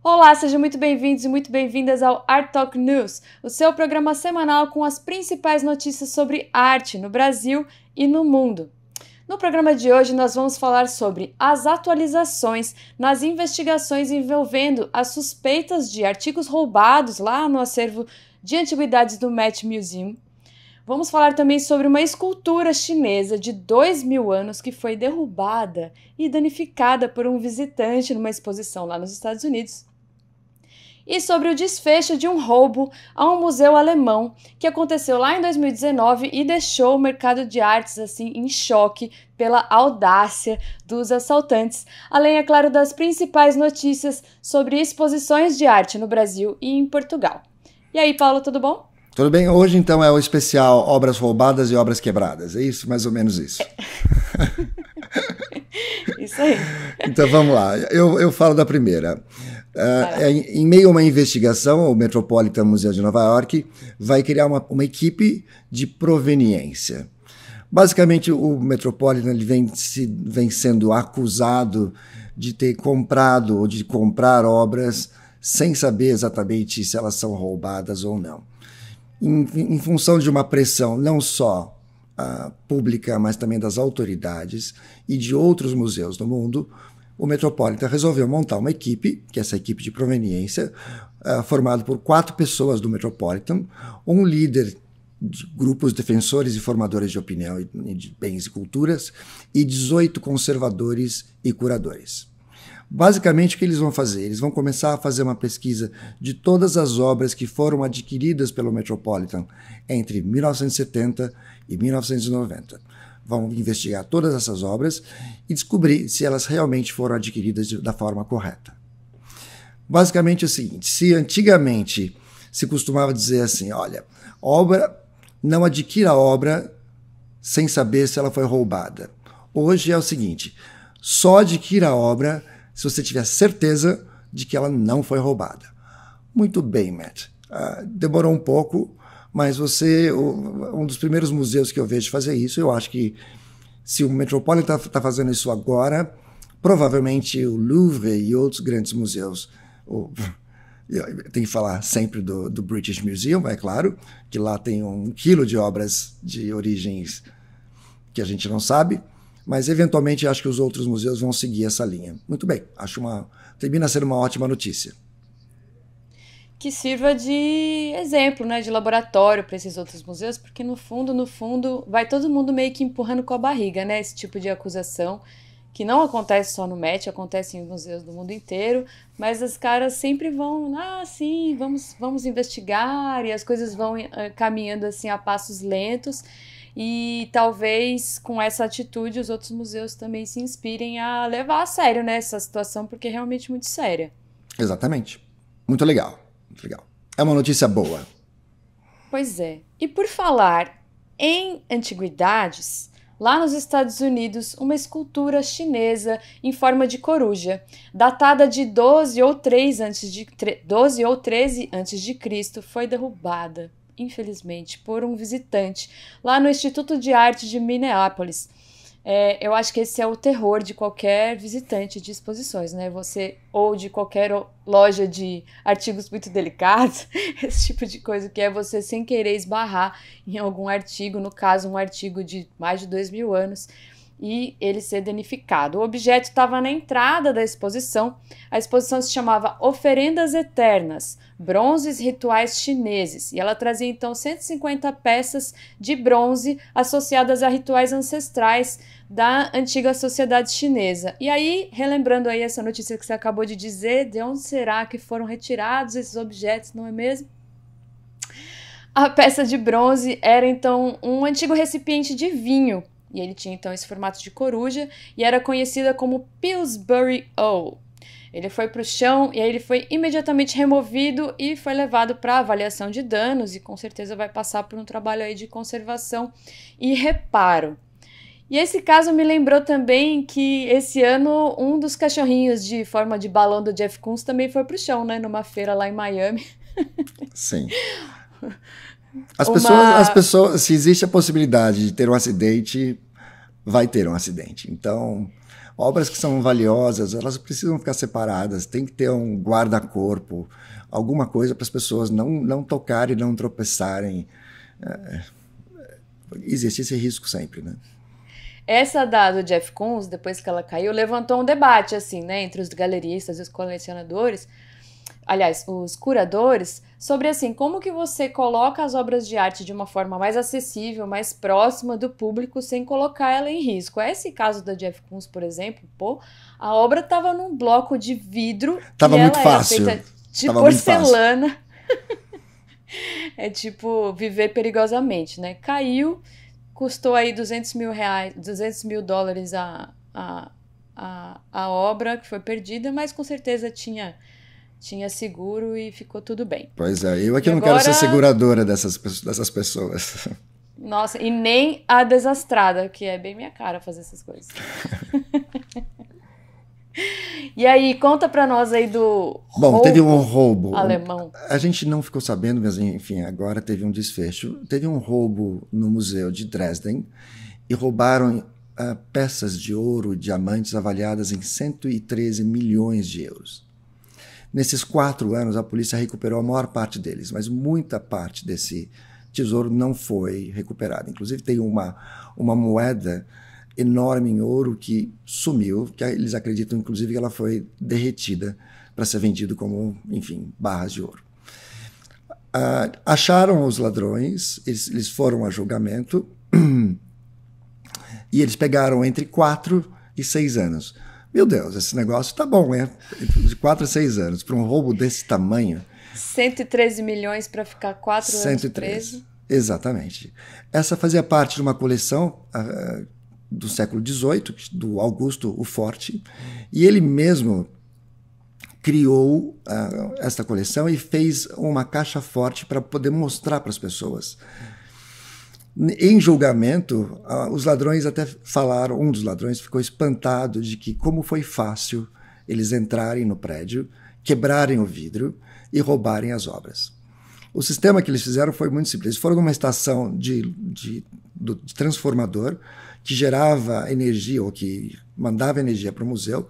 Olá, sejam muito bem-vindos e muito bem-vindas ao Art Talk News, o seu programa semanal com as principais notícias sobre arte no Brasil e no mundo. No programa de hoje, nós vamos falar sobre as atualizações nas investigações envolvendo as suspeitas de artigos roubados lá no acervo de antiguidades do Met Museum. Vamos falar também sobre uma escultura chinesa de dois mil anos que foi derrubada e danificada por um visitante numa exposição lá nos Estados Unidos e sobre o desfecho de um roubo a um museu alemão que aconteceu lá em 2019 e deixou o mercado de artes assim em choque pela audácia dos assaltantes, além é claro das principais notícias sobre exposições de arte no Brasil e em Portugal. E aí, Paulo, tudo bom? Tudo bem? Hoje então é o especial Obras Roubadas e Obras Quebradas. É isso? Mais ou menos isso. É. isso aí. Então vamos lá. Eu, eu falo da primeira. Uh, em meio a uma investigação, o Metropolitan Museum de Nova York vai criar uma, uma equipe de proveniência. Basicamente, o Metropolitan ele vem, se, vem sendo acusado de ter comprado ou de comprar obras sem saber exatamente se elas são roubadas ou não. Em, em função de uma pressão não só uh, pública, mas também das autoridades e de outros museus do mundo, o Metropolitan resolveu montar uma equipe, que é essa equipe de proveniência, uh, formada por quatro pessoas do Metropolitan, um líder de grupos defensores e formadores de opinião de bens e culturas e 18 conservadores e curadores. Basicamente, o que eles vão fazer? Eles vão começar a fazer uma pesquisa de todas as obras que foram adquiridas pelo Metropolitan entre 1970 e 1990 vão investigar todas essas obras e descobrir se elas realmente foram adquiridas da forma correta. Basicamente é o seguinte: se antigamente se costumava dizer assim, olha, obra não adquira obra sem saber se ela foi roubada. Hoje é o seguinte: só adquira a obra se você tiver certeza de que ela não foi roubada. Muito bem, Matt. Uh, demorou um pouco, mas você, um dos primeiros museus que eu vejo fazer isso, eu acho que se o Metropolitan está tá fazendo isso agora, provavelmente o Louvre e outros grandes museus. O, tem que falar sempre do, do, British Museum, é claro, que lá tem um quilo de obras de origens que a gente não sabe, mas eventualmente acho que os outros museus vão seguir essa linha. Muito bem, acho uma. termina sendo uma ótima notícia que sirva de exemplo, né, de laboratório para esses outros museus, porque no fundo, no fundo, vai todo mundo meio que empurrando com a barriga, né, esse tipo de acusação que não acontece só no MET, acontece em museus do mundo inteiro, mas os caras sempre vão, ah, sim, vamos, vamos investigar, e as coisas vão eh, caminhando assim a passos lentos, e talvez com essa atitude os outros museus também se inspirem a levar a sério né, essa situação, porque é realmente muito séria. Exatamente. Muito legal legal. É uma notícia boa. Pois é. E por falar em antiguidades, lá nos Estados Unidos, uma escultura chinesa em forma de coruja, datada de 12 ou 3 antes de 12 ou 13 antes de Cristo, foi derrubada, infelizmente, por um visitante lá no Instituto de Arte de Minneapolis é, eu acho que esse é o terror de qualquer visitante de exposições, né? Você ou de qualquer loja de artigos muito delicados, esse tipo de coisa que é você sem querer esbarrar em algum artigo, no caso um artigo de mais de dois mil anos, e ele ser danificado. O objeto estava na entrada da exposição. A exposição se chamava Oferendas Eternas, Bronzes Rituais Chineses, e ela trazia então 150 peças de bronze associadas a rituais ancestrais da antiga sociedade chinesa. E aí, relembrando aí essa notícia que você acabou de dizer, de onde será que foram retirados esses objetos, não é mesmo? A peça de bronze era então um antigo recipiente de vinho e ele tinha então esse formato de coruja e era conhecida como Pillsbury Owl. Ele foi para o chão e aí ele foi imediatamente removido e foi levado para avaliação de danos e com certeza vai passar por um trabalho aí de conservação e reparo. E esse caso me lembrou também que esse ano um dos cachorrinhos de forma de balão do Jeff Koons também foi para o chão, né? Numa feira lá em Miami. Sim. As, uma... pessoas, as pessoas, se existe a possibilidade de ter um acidente, vai ter um acidente. Então, obras que são valiosas, elas precisam ficar separadas, tem que ter um guarda-corpo, alguma coisa para as pessoas não, não tocarem, não tropeçarem. É, existe esse risco sempre, né? Essa da do Jeff Koons, depois que ela caiu, levantou um debate, assim, né, entre os galeristas e os colecionadores, aliás, os curadores, sobre assim, como que você coloca as obras de arte de uma forma mais acessível, mais próxima do público, sem colocar ela em risco. É esse caso da Jeff Koons, por exemplo, pô, a obra estava num bloco de vidro. Tava muito fácil. de tava porcelana. é tipo viver perigosamente, né? Caiu, custou aí 200 mil reais, 200 mil dólares a, a, a, a obra que foi perdida, mas com certeza tinha tinha seguro e ficou tudo bem. Pois é, eu aqui é não agora... quero ser seguradora dessas, dessas pessoas. Nossa, e nem a desastrada, que é bem minha cara fazer essas coisas. e aí, conta pra nós aí do. Bom, teve um roubo. Alemão. A gente não ficou sabendo, mas enfim, agora teve um desfecho. Teve um roubo no museu de Dresden e roubaram uh, peças de ouro e diamantes avaliadas em 113 milhões de euros. Nesses quatro anos, a polícia recuperou a maior parte deles, mas muita parte desse tesouro não foi recuperada. Inclusive, tem uma, uma moeda enorme em ouro que sumiu, que eles acreditam, inclusive, que ela foi derretida para ser vendido como, enfim, barras de ouro. Uh, acharam os ladrões, eles, eles foram a julgamento e eles pegaram entre quatro e seis anos. Meu Deus, esse negócio tá bom, né? De 4 a 6 anos, para um roubo desse tamanho. 113 milhões para ficar 4 anos preso. Exatamente. Essa fazia parte de uma coleção uh, do século XVIII, do Augusto o Forte, e ele mesmo criou uh, esta coleção e fez uma caixa forte para poder mostrar para as pessoas. Em julgamento, os ladrões até falaram, um dos ladrões ficou espantado de que como foi fácil eles entrarem no prédio, quebrarem o vidro e roubarem as obras. O sistema que eles fizeram foi muito simples. Eles foram numa estação de, de, de transformador que gerava energia ou que mandava energia para o museu,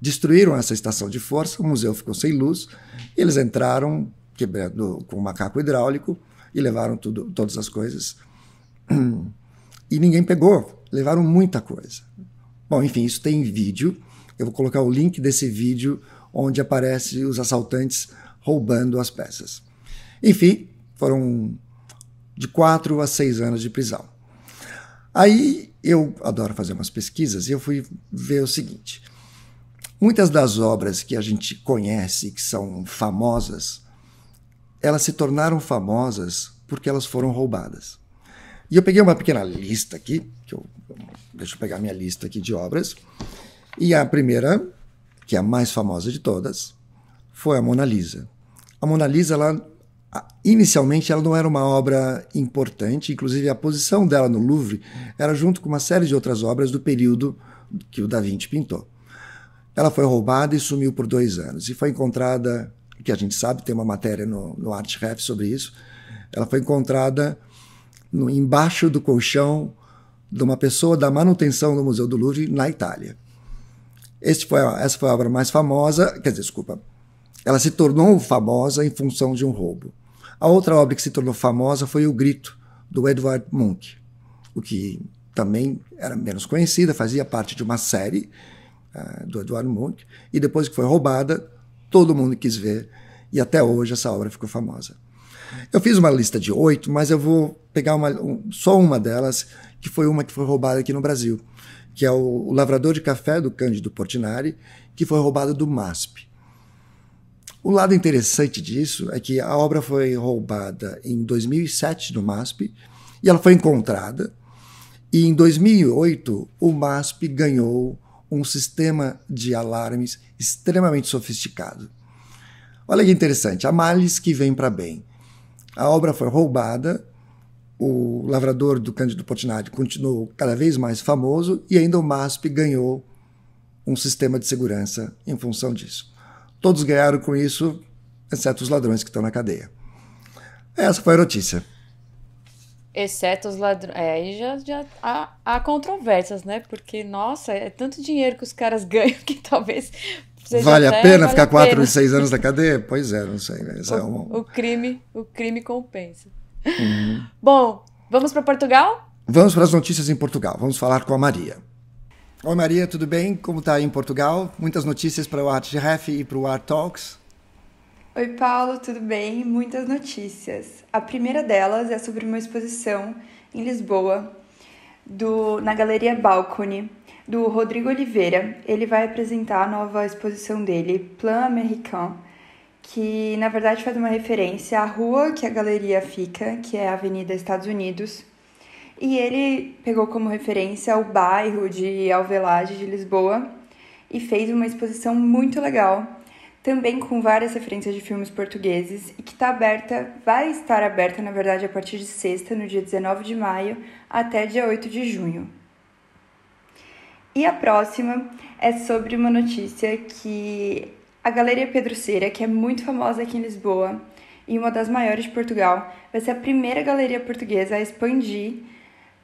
destruíram essa estação de força, o museu ficou sem luz, eles entraram quebrando com um macaco hidráulico e levaram tudo, todas as coisas e ninguém pegou. Levaram muita coisa. Bom, enfim, isso tem vídeo. Eu vou colocar o link desse vídeo onde aparece os assaltantes roubando as peças. Enfim, foram de quatro a seis anos de prisão. Aí eu adoro fazer umas pesquisas e eu fui ver o seguinte: muitas das obras que a gente conhece que são famosas, elas se tornaram famosas porque elas foram roubadas. E eu peguei uma pequena lista aqui, que eu, deixa eu pegar minha lista aqui de obras. E a primeira, que é a mais famosa de todas, foi a Mona Lisa. A Mona Lisa, ela, inicialmente, ela não era uma obra importante, inclusive a posição dela no Louvre era junto com uma série de outras obras do período que o Da Vinci pintou. Ela foi roubada e sumiu por dois anos e foi encontrada, que a gente sabe, tem uma matéria no, no Art Ref sobre isso, ela foi encontrada no, embaixo do colchão de uma pessoa da manutenção do Museu do Louvre na Itália. Foi, essa foi a obra mais famosa, quer dizer, desculpa, ela se tornou famosa em função de um roubo. A outra obra que se tornou famosa foi O Grito, do Edvard Munch, o que também era menos conhecida, fazia parte de uma série uh, do Edvard Munch, e depois que foi roubada, todo mundo quis ver, e até hoje essa obra ficou famosa. Eu fiz uma lista de oito, mas eu vou pegar uma, só uma delas, que foi uma que foi roubada aqui no Brasil, que é o, o Lavrador de Café, do Cândido Portinari, que foi roubado do MASP. O lado interessante disso é que a obra foi roubada em 2007 no MASP e ela foi encontrada. E em 2008, o MASP ganhou um sistema de alarmes extremamente sofisticado. Olha que interessante, a males que vem para bem a obra foi roubada, o lavrador do Cândido Portinari continuou cada vez mais famoso e ainda o MASP ganhou um sistema de segurança em função disso. Todos ganharam com isso, exceto os ladrões que estão na cadeia. Essa foi a notícia. Exceto os ladrões. É, aí já, já há, há controvérsias, né? Porque, nossa, é tanto dinheiro que os caras ganham que talvez Vale a pena vale ficar quatro pena. e seis anos na cadeia? Pois é, não sei. Né? É o, é um... o, crime, o crime compensa. Uhum. Bom, vamos para Portugal? Vamos para as notícias em Portugal. Vamos falar com a Maria. Oi Maria, tudo bem? Como está aí em Portugal? Muitas notícias para o Art Ref e para o Art Talks? Oi Paulo, tudo bem? Muitas notícias. A primeira delas é sobre uma exposição em Lisboa, do, na Galeria Balcony, do Rodrigo Oliveira. Ele vai apresentar a nova exposição dele, Plan Américain, que na verdade faz uma referência à rua que a galeria fica, que é a Avenida Estados Unidos. E ele pegou como referência o bairro de Alvelade de Lisboa e fez uma exposição muito legal, também com várias referências de filmes portugueses e que está aberta, vai estar aberta na verdade a partir de sexta, no dia 19 de maio, até dia 8 de junho. E a próxima é sobre uma notícia que a Galeria Pedroceira, que é muito famosa aqui em Lisboa e uma das maiores de Portugal, vai ser a primeira galeria portuguesa a expandir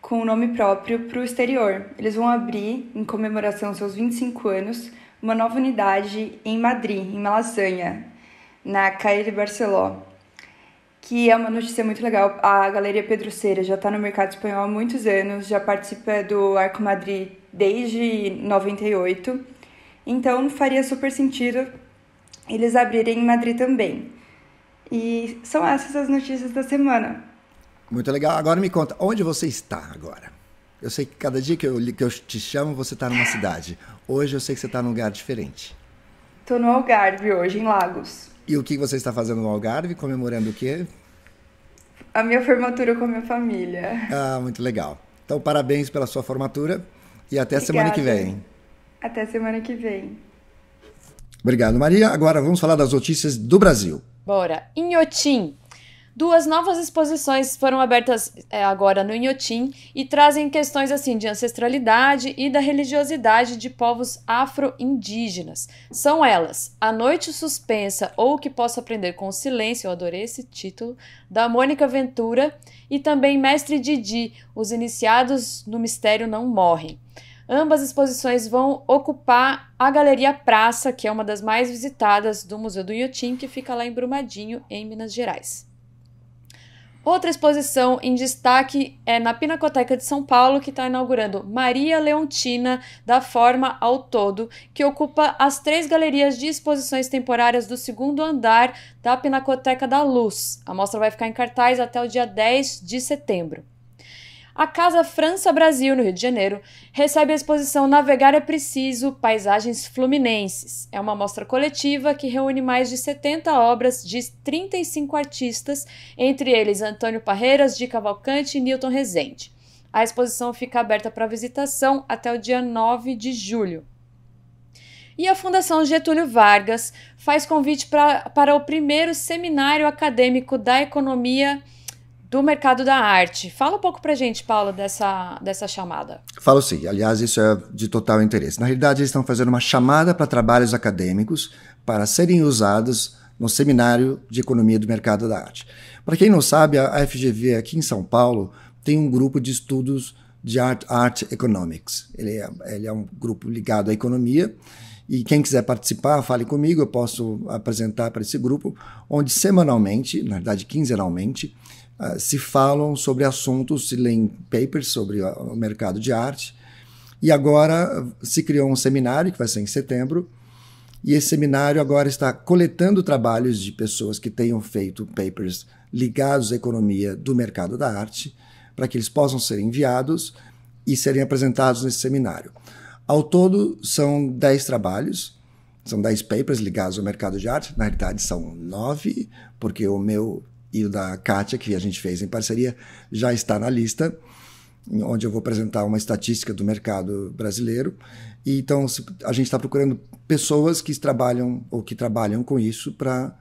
com o nome próprio para o exterior. Eles vão abrir, em comemoração aos seus 25 anos, uma nova unidade em Madrid, em Malasanha, na Calle de Barceló, que é uma notícia muito legal. A Galeria Pedroceira já está no mercado espanhol há muitos anos, já participa do Arco Madrid desde 98. Então faria super sentido eles abrirem em Madrid também. E são essas as notícias da semana. Muito legal. Agora me conta, onde você está agora? Eu sei que cada dia que eu, que eu te chamo, você está numa cidade. Hoje eu sei que você está num lugar diferente. Estou no Algarve hoje, em Lagos. E o que você está fazendo no Algarve? Comemorando o quê? A minha formatura com a minha família. Ah, muito legal. Então, parabéns pela sua formatura. E até Obrigada. semana que vem. Até semana que vem. Obrigado, Maria. Agora vamos falar das notícias do Brasil. Bora. Inhotim. Duas novas exposições foram abertas é, agora no Inhotim e trazem questões assim de ancestralidade e da religiosidade de povos afro-indígenas. São elas A Noite Suspensa ou O que Posso Aprender com o Silêncio, eu adorei esse título, da Mônica Ventura e também Mestre Didi, Os Iniciados no Mistério Não Morrem. Ambas exposições vão ocupar a Galeria Praça, que é uma das mais visitadas do Museu do Inhotim, que fica lá em Brumadinho, em Minas Gerais. Outra exposição em destaque é na Pinacoteca de São Paulo, que está inaugurando Maria Leontina da Forma ao Todo, que ocupa as três galerias de exposições temporárias do segundo andar da Pinacoteca da Luz. A mostra vai ficar em cartaz até o dia 10 de setembro a Casa França Brasil, no Rio de Janeiro, recebe a exposição Navegar é Preciso Paisagens Fluminenses. É uma mostra coletiva que reúne mais de 70 obras de 35 artistas, entre eles Antônio Parreiras, de Cavalcante e Newton Rezende. A exposição fica aberta para visitação até o dia 9 de julho e a Fundação Getúlio Vargas faz convite pra, para o primeiro seminário acadêmico da economia do mercado da arte. Fala um pouco pra gente, Paula, dessa, dessa chamada. Falo sim. Aliás, isso é de total interesse. Na realidade, eles estão fazendo uma chamada para trabalhos acadêmicos para serem usados no Seminário de Economia do Mercado da Arte. Para quem não sabe, a FGV aqui em São Paulo tem um grupo de estudos de Art, Art Economics. Ele é, ele é um grupo ligado à economia e quem quiser participar, fale comigo, eu posso apresentar para esse grupo, onde semanalmente, na verdade quinzenalmente, uh, se falam sobre assuntos, se leem papers sobre ah, o mercado de arte. E agora ah, se criou um seminário, que vai ser em setembro, e esse seminário agora está coletando trabalhos de pessoas que tenham feito papers ligados à economia do mercado da arte, para que eles possam ser enviados e serem apresentados nesse seminário. Ao todo, são 10 trabalhos, são 10 papers ligados ao mercado de arte, na realidade são 9, porque o meu e o da Kátia, que a gente fez em parceria, já está na lista, onde eu vou apresentar uma estatística do mercado brasileiro. E então a gente está procurando pessoas que trabalham ou que trabalham com isso para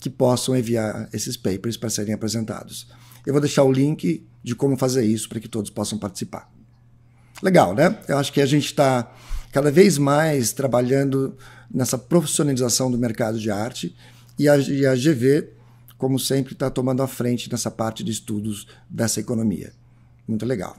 que possam enviar esses papers para serem apresentados. Eu vou deixar o link de como fazer isso para que todos possam participar. Legal, né? Eu acho que a gente está cada vez mais trabalhando nessa profissionalização do mercado de arte e a, e a GV como sempre, está tomando a frente nessa parte de estudos dessa economia. Muito legal.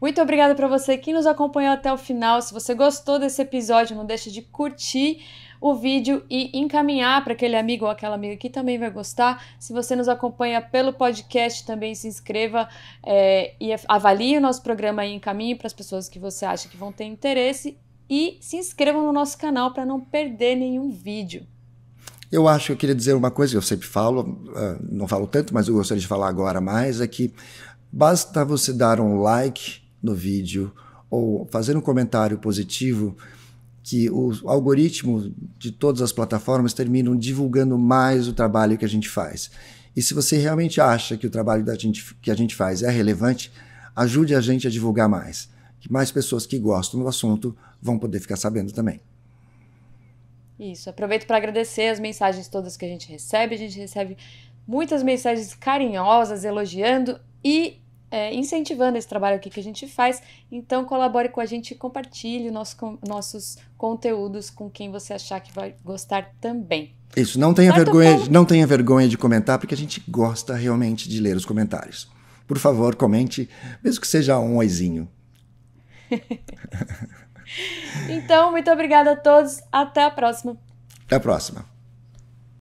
Muito obrigada para você que nos acompanhou até o final. Se você gostou desse episódio, não deixe de curtir o vídeo e encaminhar para aquele amigo ou aquela amiga que também vai gostar. Se você nos acompanha pelo podcast, também se inscreva é, e avalie o nosso programa e encaminhe para as pessoas que você acha que vão ter interesse. E se inscreva no nosso canal para não perder nenhum vídeo. Eu acho que eu queria dizer uma coisa que eu sempre falo, ah, não falo tanto, mas eu gostaria de falar agora mais, é que basta você dar um like no vídeo ou fazer um comentário positivo que o algoritmo de todas as plataformas terminam divulgando mais o trabalho que a gente faz. E se você realmente acha que o trabalho da gente, que a gente faz é relevante, ajude a gente a divulgar mais. Que mais pessoas que gostam do assunto vão poder ficar sabendo também. Isso. Aproveito para agradecer as mensagens todas que a gente recebe. A gente recebe muitas mensagens carinhosas, elogiando e é, incentivando esse trabalho aqui que a gente faz. Então, colabore com a gente e compartilhe nosso, com, nossos conteúdos com quem você achar que vai gostar também. Isso, não tenha, vergonha, não tenha vergonha de comentar, porque a gente gosta realmente de ler os comentários. Por favor, comente, mesmo que seja um oizinho. Então, muito obrigada a todos. Até a próxima. Até a próxima.